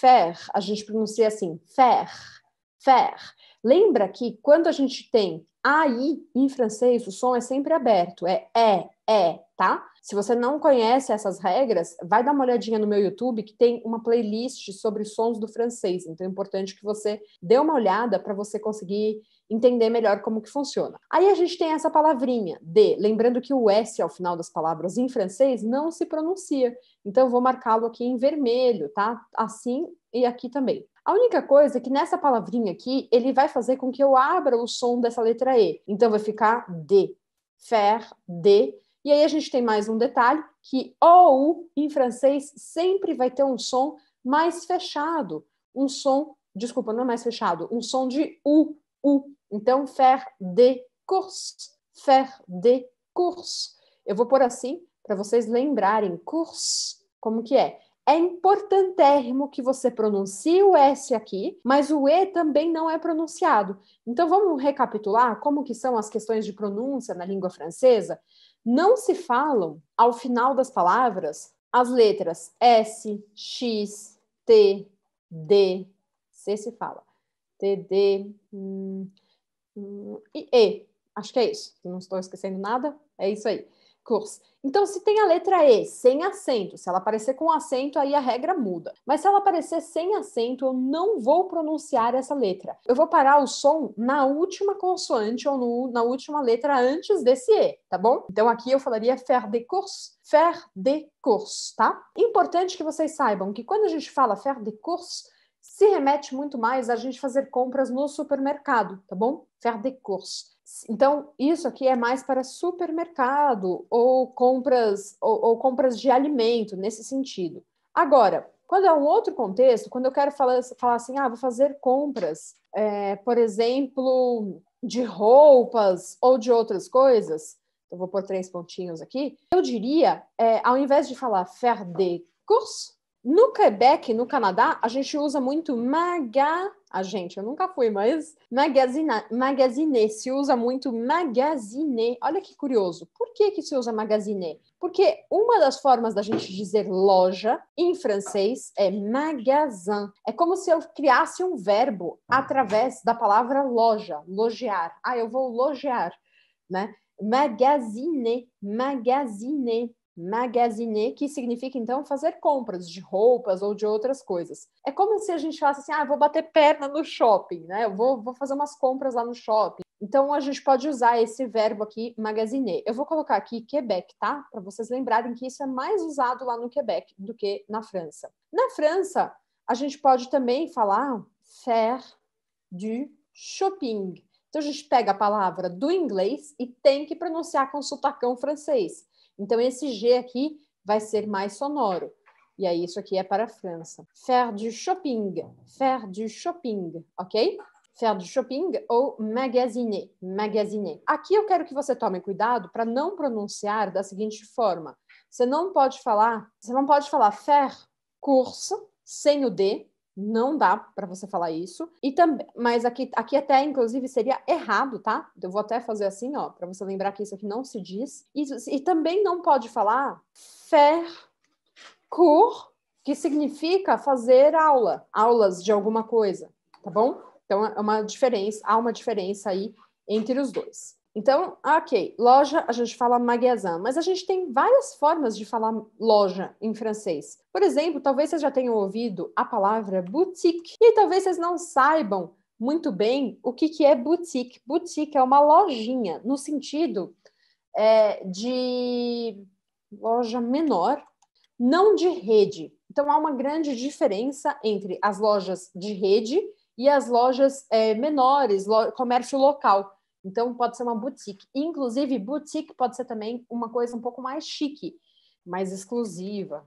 fer, a gente pronuncia assim, fer, fer. Lembra que quando a gente tem AI em francês, o som é sempre aberto, é é, é, tá? Se você não conhece essas regras, vai dar uma olhadinha no meu YouTube que tem uma playlist sobre sons do francês. Então é importante que você dê uma olhada para você conseguir entender melhor como que funciona. Aí a gente tem essa palavrinha de, lembrando que o S ao final das palavras em francês não se pronuncia. Então eu vou marcá-lo aqui em vermelho, tá? Assim e aqui também. A única coisa é que nessa palavrinha aqui, ele vai fazer com que eu abra o som dessa letra E. Então vai ficar de, fer de e aí a gente tem mais um detalhe, que OU em francês sempre vai ter um som mais fechado, um som, desculpa, não é mais fechado, um som de U, U. Então, faire des courses, faire des courses. Eu vou pôr assim para vocês lembrarem, course, como que é? é importantérrimo que você pronuncie o S aqui, mas o E também não é pronunciado. Então vamos recapitular como que são as questões de pronúncia na língua francesa? Não se falam ao final das palavras as letras S, X, T, D, C se fala, T, D, hum, hum, e E. Acho que é isso. Não estou esquecendo nada. É isso aí. Então, se tem a letra E sem acento, se ela aparecer com acento, aí a regra muda. Mas se ela aparecer sem acento, eu não vou pronunciar essa letra. Eu vou parar o som na última consoante ou no, na última letra antes desse E, tá bom? Então, aqui eu falaria faire des courses, faire des courses, tá? Importante que vocês saibam que quando a gente fala faire des courses, se remete muito mais a gente fazer compras no supermercado, tá bom? Faire des courses. Então, isso aqui é mais para supermercado ou compras ou, ou compras de alimento nesse sentido. Agora, quando é um outro contexto, quando eu quero falar, falar assim, ah, vou fazer compras, é, por exemplo, de roupas ou de outras coisas, eu vou pôr três pontinhos aqui, eu diria, é, ao invés de falar faire des courses, no Quebec, no Canadá, a gente usa muito maga a gente, eu nunca fui, mas magazine, magazine se usa muito magazine. Olha que curioso. Por que que se usa magazine? Porque uma das formas da gente dizer loja em francês é magasin. É como se eu criasse um verbo através da palavra loja, logear. Ah, eu vou logear, né? Magazine, magazine. Magaziner, que significa então fazer compras de roupas ou de outras coisas. É como se a gente falasse assim: ah, vou bater perna no shopping, né? Eu vou, vou fazer umas compras lá no shopping. Então a gente pode usar esse verbo aqui, magazine. Eu vou colocar aqui Quebec, tá? Para vocês lembrarem que isso é mais usado lá no Quebec do que na França. Na França, a gente pode também falar faire du shopping. Então a gente pega a palavra do inglês e tem que pronunciar com o sotacão francês. Então, esse G aqui vai ser mais sonoro. E aí, isso aqui é para a França. Faire du shopping. Faire du shopping, ok? Faire du shopping ou magasiner. Magasiner. Aqui eu quero que você tome cuidado para não pronunciar da seguinte forma. Você não pode falar, você não pode falar faire course sem o D, não dá para você falar isso. E também, mas aqui, aqui até inclusive seria errado, tá? Eu vou até fazer assim, ó, para você lembrar que isso aqui não se diz. E, e também não pode falar faire cur, que significa fazer aula, aulas de alguma coisa, tá bom? Então é uma diferença, há uma diferença aí entre os dois. Então, ah, ok, loja a gente fala magasin, mas a gente tem várias formas de falar loja em francês. Por exemplo, talvez vocês já tenham ouvido a palavra boutique e talvez vocês não saibam muito bem o que, que é boutique. Boutique é uma lojinha, no sentido é, de loja menor, não de rede. Então, há uma grande diferença entre as lojas de rede e as lojas é, menores, lo comércio local. Então, pode ser uma boutique. Inclusive, boutique pode ser também uma coisa um pouco mais chique, mais exclusiva.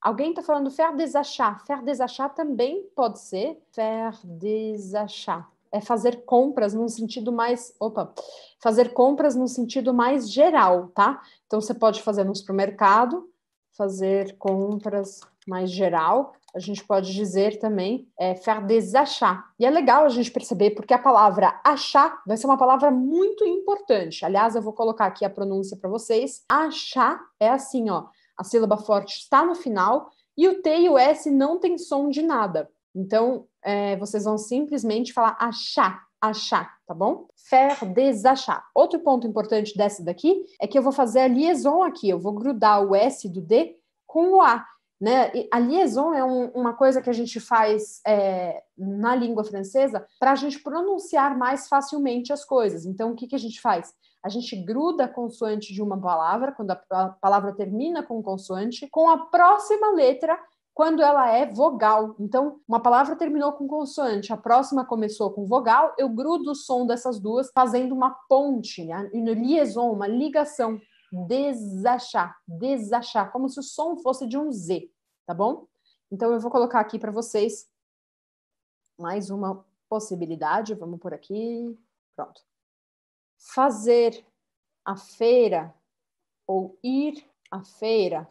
Alguém está falando faire des achats. Faire des achats também pode ser faire des achats. É fazer compras num sentido mais. Opa! Fazer compras num sentido mais geral, tá? Então, você pode fazer no supermercado, fazer compras mais geral, a gente pode dizer também é, faire des achats. E é legal a gente perceber porque a palavra achar vai ser uma palavra muito importante. Aliás, eu vou colocar aqui a pronúncia para vocês. Achar é assim, ó. A sílaba forte está no final e o T e o S não tem som de nada. Então, é, vocês vão simplesmente falar achar, achar, tá bom? Faire des achats. Outro ponto importante dessa daqui é que eu vou fazer a liaison aqui. Eu vou grudar o S do D com o A. Né? E a liaison é um, uma coisa que a gente faz é, na língua francesa para a gente pronunciar mais facilmente as coisas. Então, o que, que a gente faz? A gente gruda a consoante de uma palavra, quando a palavra termina com consoante, com a próxima letra quando ela é vogal. Então, uma palavra terminou com consoante, a próxima começou com vogal, eu grudo o som dessas duas, fazendo uma ponte, né? uma liaison, uma ligação desachar, desachar, como se o som fosse de um Z, tá bom? Então eu vou colocar aqui para vocês mais uma possibilidade, vamos por aqui, pronto. Fazer a feira ou ir à feira,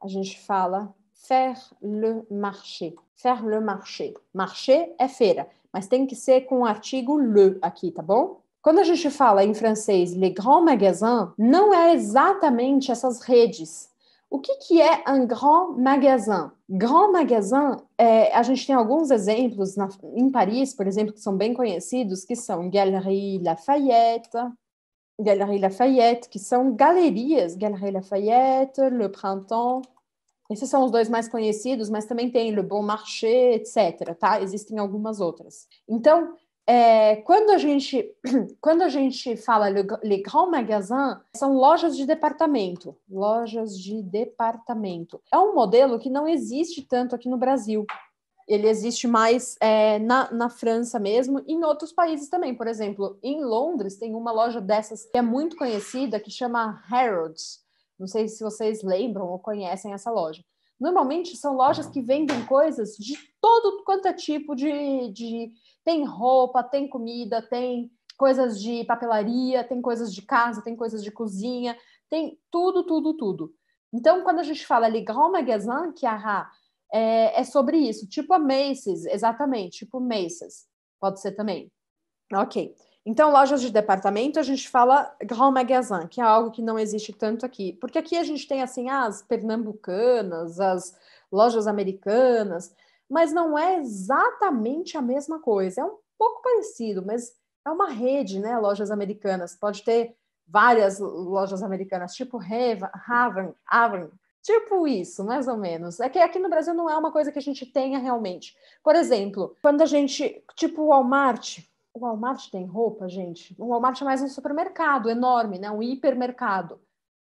a gente fala faire le marché. Faire le marché. Marché é feira, mas tem que ser com o artigo le aqui, tá bom? Quando a gente fala em francês les grands magasins, não é exatamente essas redes. O que, que é um grand magasin? Grand magasin, é, a gente tem alguns exemplos na, em Paris, por exemplo, que são bem conhecidos, que são Galerie Lafayette, Galerie Lafayette, que são galerias, Galerie Lafayette, Le Printemps, esses são os dois mais conhecidos, mas também tem Le Bon Marché, etc. Tá? Existem algumas outras. Então, é, quando, a gente, quando a gente fala Le Grand Magasin, são lojas de departamento. Lojas de departamento. É um modelo que não existe tanto aqui no Brasil. Ele existe mais é, na, na França mesmo, em outros países também. Por exemplo, em Londres tem uma loja dessas que é muito conhecida que chama Harrods. Não sei se vocês lembram ou conhecem essa loja. Normalmente são lojas que vendem coisas de todo quanto é tipo de, de tem roupa, tem comida, tem coisas de papelaria, tem coisas de casa, tem coisas de cozinha, tem tudo, tudo, tudo. Então, quando a gente fala ali Grand Magasin, que a é, é sobre isso, tipo a Macy's, exatamente, tipo Macy's, pode ser também. Ok. Então, lojas de departamento, a gente fala Grand Magasin, que é algo que não existe tanto aqui. Porque aqui a gente tem, assim, as pernambucanas, as lojas americanas, mas não é exatamente a mesma coisa. É um pouco parecido, mas é uma rede, né? Lojas americanas. Pode ter várias lojas americanas, tipo Haven, Haven, tipo isso, mais ou menos. É que aqui no Brasil não é uma coisa que a gente tenha realmente. Por exemplo, quando a gente, tipo o Walmart, o Walmart tem roupa, gente? O Walmart é mais um supermercado enorme, né? Um hipermercado.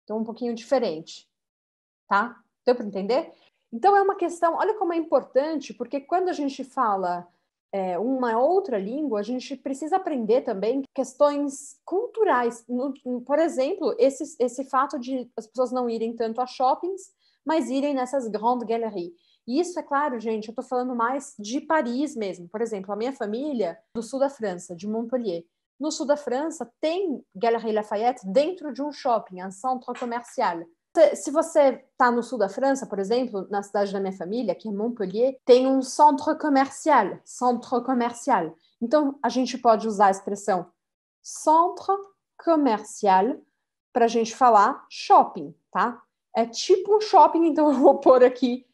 Então, um pouquinho diferente. Tá? Deu para entender? Então, é uma questão... Olha como é importante, porque quando a gente fala é, uma outra língua, a gente precisa aprender também questões culturais. No, por exemplo, esse, esse fato de as pessoas não irem tanto a shoppings, mas irem nessas grandes galeries. E isso, é claro, gente, eu estou falando mais de Paris mesmo. Por exemplo, a minha família do sul da França, de Montpellier. No sul da França, tem Galerie Lafayette dentro de um shopping, um centro comercial. Se você está no sul da França, por exemplo, na cidade da minha família, que é Montpellier, tem um centro comercial, centro comercial. Então, a gente pode usar a expressão centro comercial para a gente falar shopping, tá? É tipo um shopping, então eu vou pôr aqui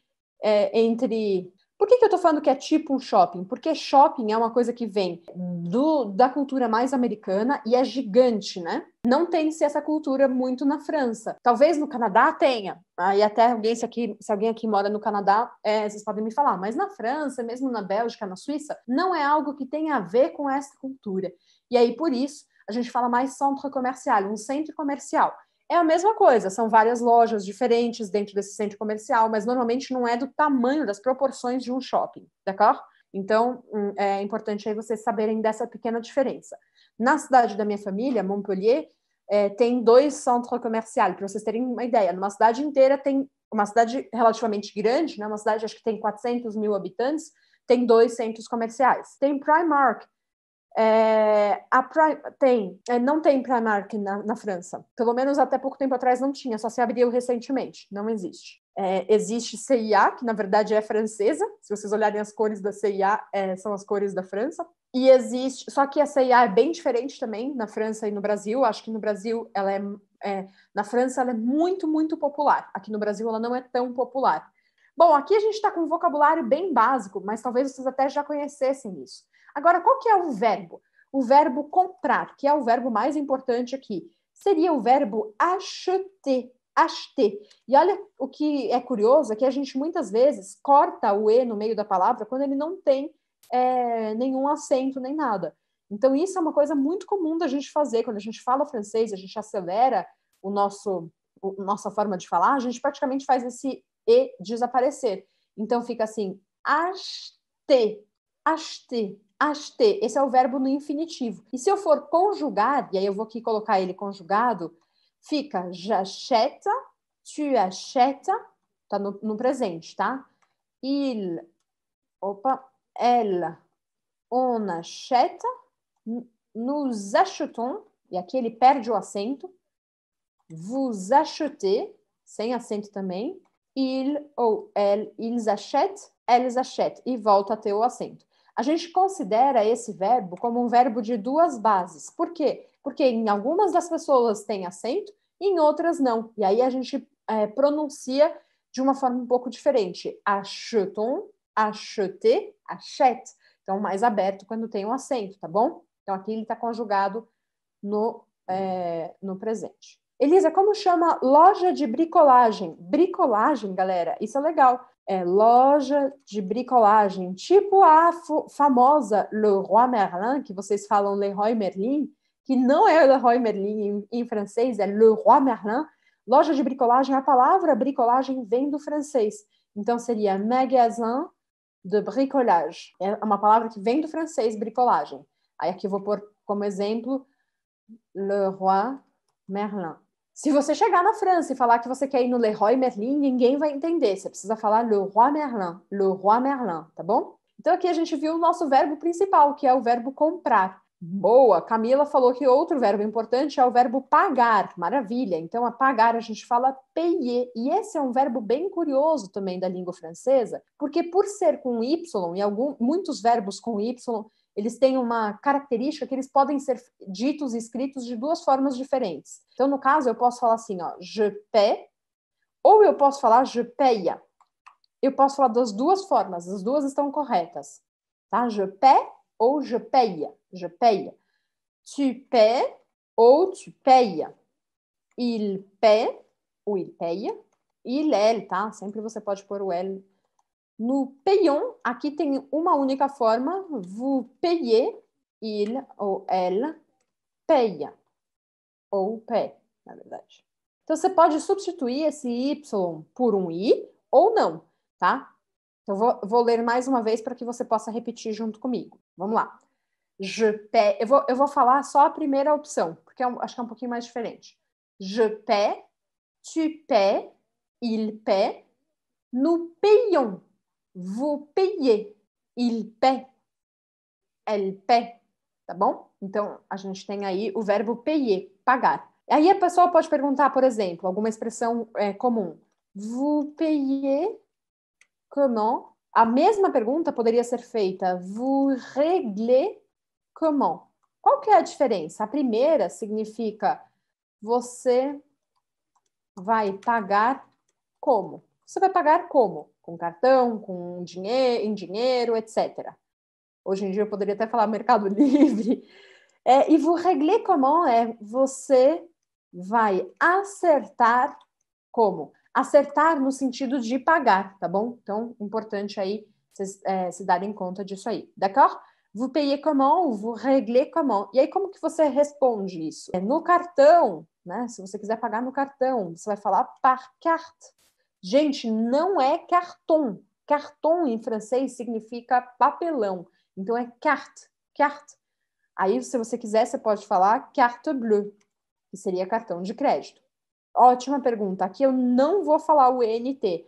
é, entre por que, que eu estou falando que é tipo um shopping? Porque shopping é uma coisa que vem do, da cultura mais americana e é gigante, né? Não tem-se essa cultura muito na França. Talvez no Canadá tenha. Aí ah, até alguém, se, aqui, se alguém aqui mora no Canadá, é, vocês podem me falar. Mas na França, mesmo na Bélgica, na Suíça, não é algo que tenha a ver com essa cultura. E aí, por isso, a gente fala mais centro comercial, um centro comercial. É a mesma coisa, são várias lojas diferentes dentro desse centro comercial, mas normalmente não é do tamanho, das proporções de um shopping, d'accord? Tá então, hum, é importante aí vocês saberem dessa pequena diferença. Na cidade da minha família, Montpellier, é, tem dois centros comerciais, para vocês terem uma ideia. Numa cidade inteira tem uma cidade relativamente grande, né? uma cidade acho que tem 400 mil habitantes, tem dois centros comerciais. Tem Primark, é, a, tem, é, não tem Primark na, na, França. Pelo menos até pouco tempo atrás não tinha, só se abriu recentemente. Não existe. É, existe CIA, que na verdade é francesa. Se vocês olharem as cores da CIA, é, são as cores da França. E existe, só que a CIA é bem diferente também na França e no Brasil. Acho que no Brasil ela é, é, na França ela é muito, muito popular. Aqui no Brasil ela não é tão popular. Bom, aqui a gente está com um vocabulário bem básico, mas talvez vocês até já conhecessem isso. Agora, qual que é o verbo? O verbo comprar, que é o verbo mais importante aqui, seria o verbo acheter, acheter. E olha o que é curioso, é que a gente muitas vezes corta o E no meio da palavra quando ele não tem é, nenhum acento nem nada. Então, isso é uma coisa muito comum da gente fazer. Quando a gente fala francês, a gente acelera o nosso, o, nossa forma de falar, a gente praticamente faz esse E desaparecer. Então, fica assim, acheter, acheter. Acheter, esse é o verbo no infinitivo. E se eu for conjugar, e aí eu vou aqui colocar ele conjugado, fica j'achète, tu acheta, é tá no, no presente, tá? Il, opa, elle, on achète, nous achetons, e aqui ele perde o acento, vous achetez, sem acento também, il ou elle, ils achètent, elles achètent, e volta a ter o acento. A gente considera esse verbo como um verbo de duas bases. Por quê? Porque em algumas das pessoas tem acento, em outras não. E aí a gente é, pronuncia de uma forma um pouco diferente. Acheton, acheter, achete. Então, mais aberto quando tem um acento, tá bom? Então, aqui ele está conjugado no, é, no presente. Elisa, como chama loja de bricolagem? Bricolagem, galera, isso é legal é, loja de bricolagem, tipo a famosa Le Roi Merlin, que vocês falam Le Roi Merlin, que não é Le Roi Merlin em, em francês, é Le Roi Merlin. Loja de bricolagem, a palavra bricolagem vem do francês. Então seria magasin de bricolage. É uma palavra que vem do francês, bricolagem. Aí aqui eu vou pôr como exemplo Le Roi Merlin. Se você chegar na França e falar que você quer ir no Leroy Merlin, ninguém vai entender. Você precisa falar Leroy Merlin, Leroy Merlin, tá bom? Então aqui a gente viu o nosso verbo principal, que é o verbo comprar. Boa! Camila falou que outro verbo importante é o verbo pagar. Maravilha! Então, a pagar a gente fala payer. E esse é um verbo bem curioso também da língua francesa, porque por ser com Y, e algum, muitos verbos com Y eles têm uma característica que eles podem ser ditos e escritos de duas formas diferentes. Então, no caso, eu posso falar assim, ó, je paie, ou eu posso falar je paye. Eu posso falar das duas formas, as duas estão corretas, tá? Je paie ou je paye, je paye. Tu pé ou tu payes. Il paie ou il paye. Il, elle, tá? Sempre você pode pôr o L no payon, aqui tem uma única forma. Vous payez, il ou ela paye. Ou pé, na verdade. Então, você pode substituir esse Y por um I ou não, tá? Então, vou, vou ler mais uma vez para que você possa repetir junto comigo. Vamos lá. Je paie. Eu vou, eu vou falar só a primeira opção, porque é acho que é um pouquinho mais diferente. Je paie, tu paie, il paie, nous payons. Vous payez. Il paie. Elle paie. Tá bom? Então, a gente tem aí o verbo payer, pagar. Aí a pessoa pode perguntar, por exemplo, alguma expressão é, comum. Vous payez comment? A mesma pergunta poderia ser feita. Vous réglez comment? Qual que é a diferença? A primeira significa você vai pagar como? Você vai pagar como? Com cartão, com dinheiro, em dinheiro, etc. Hoje em dia eu poderia até falar Mercado Livre. É, e vous régler comment é você vai acertar como? Acertar no sentido de pagar, tá bom? Então, importante aí vocês é, se darem conta disso aí, d'accord? Vous payez comment, vous réglez comment. E aí, como que você responde isso? É no cartão, né? Se você quiser pagar no cartão, você vai falar par carte. Gente, não é carton. Carton em francês significa papelão. Então é carte, carte. Aí, se você quiser, você pode falar carte bleue, que seria cartão de crédito. Ótima pergunta. Aqui eu não vou falar o ENT.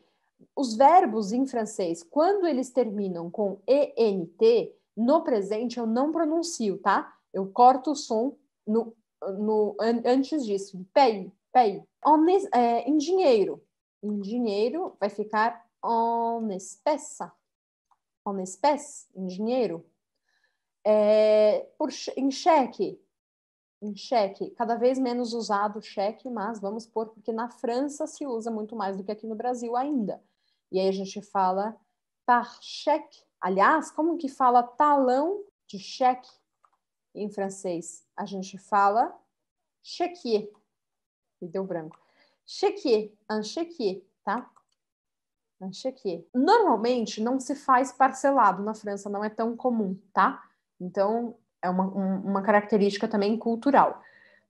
Os verbos em francês, quando eles terminam com ENT, no presente eu não pronuncio, tá? Eu corto o som no, no, an, antes disso. Pay, pay. é, em dinheiro, em dinheiro vai ficar en espessa. En espécie em dinheiro. É, por, em cheque. Em cheque. Cada vez menos usado cheque, mas vamos pôr, porque na França se usa muito mais do que aqui no Brasil ainda. E aí a gente fala par cheque. Aliás, como que fala talão de cheque em francês? A gente fala chequier. Me deu branco chequier, un chequier, tá? Un chequier. Normalmente não se faz parcelado na França, não é tão comum, tá? Então é uma, uma característica também cultural.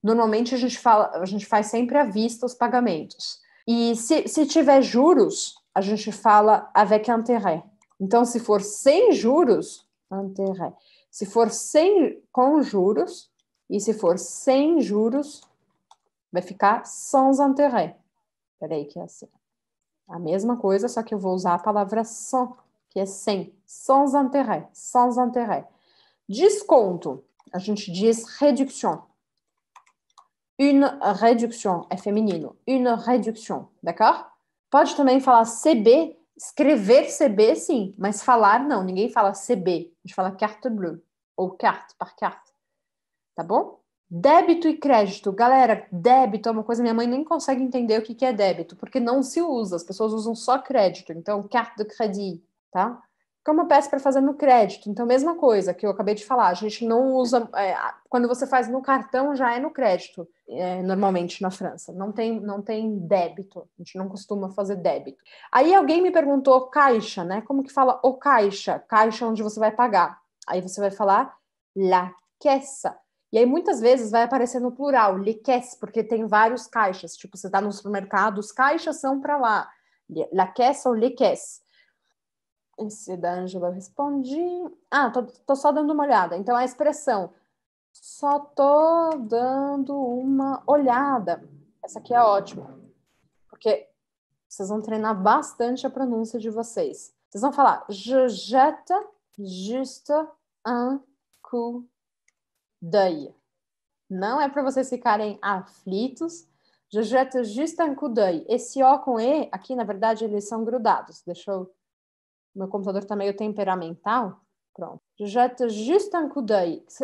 Normalmente a gente, fala, a gente faz sempre à vista os pagamentos. E se, se tiver juros, a gente fala avec intérêt. Então, se for sem juros, intérêt. Se for sem com juros e se for sem juros, vai ficar sans intérêt. Espera aí que é assim. A mesma coisa, só que eu vou usar a palavra sans, que é sem. Sans intérêt, sans intérêt. Desconto, a gente diz réduction. Une réduction é feminino. Une réduction, d'accord? Pode também falar CB, escrever CB sim, mas falar não. Ninguém fala CB, a gente fala carte bleue ou carte, par carte. Tá bom? Débito e crédito. Galera, débito é uma coisa, minha mãe nem consegue entender o que, que é débito, porque não se usa, as pessoas usam só crédito. Então, carte de crédito, tá? Que é uma peça para fazer no crédito. Então, mesma coisa que eu acabei de falar, a gente não usa. É, quando você faz no cartão, já é no crédito, é, normalmente na França. Não tem, não tem débito, a gente não costuma fazer débito. Aí alguém me perguntou caixa, né? Como que fala o caixa? Caixa onde você vai pagar. Aí você vai falar la caisse e aí muitas vezes vai aparecer no plural, liques, porque tem vários caixas. Tipo, você está no supermercado, os caixas são para lá. Laques ou liques. Esse da Ângela respondi. Ah, tô, tô só dando uma olhada. Então a expressão só tô dando uma olhada. Essa aqui é ótima. Porque vocês vão treinar bastante a pronúncia de vocês. Vocês vão falar je jette juste un coup deuil. Não é para vocês ficarem aflitos. Je jette juste Esse O com E, aqui, na verdade, eles são grudados. Deixa eu... Meu computador está meio temperamental. Pronto. Je jette juste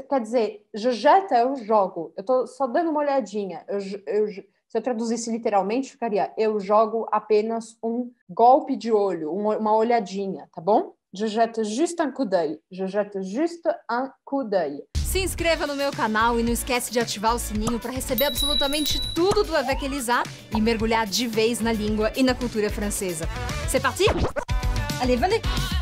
Quer dizer, je é eu jogo. Eu estou só dando uma olhadinha. Eu, eu, se eu traduzisse literalmente, ficaria eu jogo apenas um golpe de olho, uma olhadinha, tá bom? Je justa juste un coup d'œil. Je un se inscreva no meu canal e não esquece de ativar o sininho para receber absolutamente tudo do Avec Elisa e mergulhar de vez na língua e na cultura francesa. C'est parti? Allez, venez!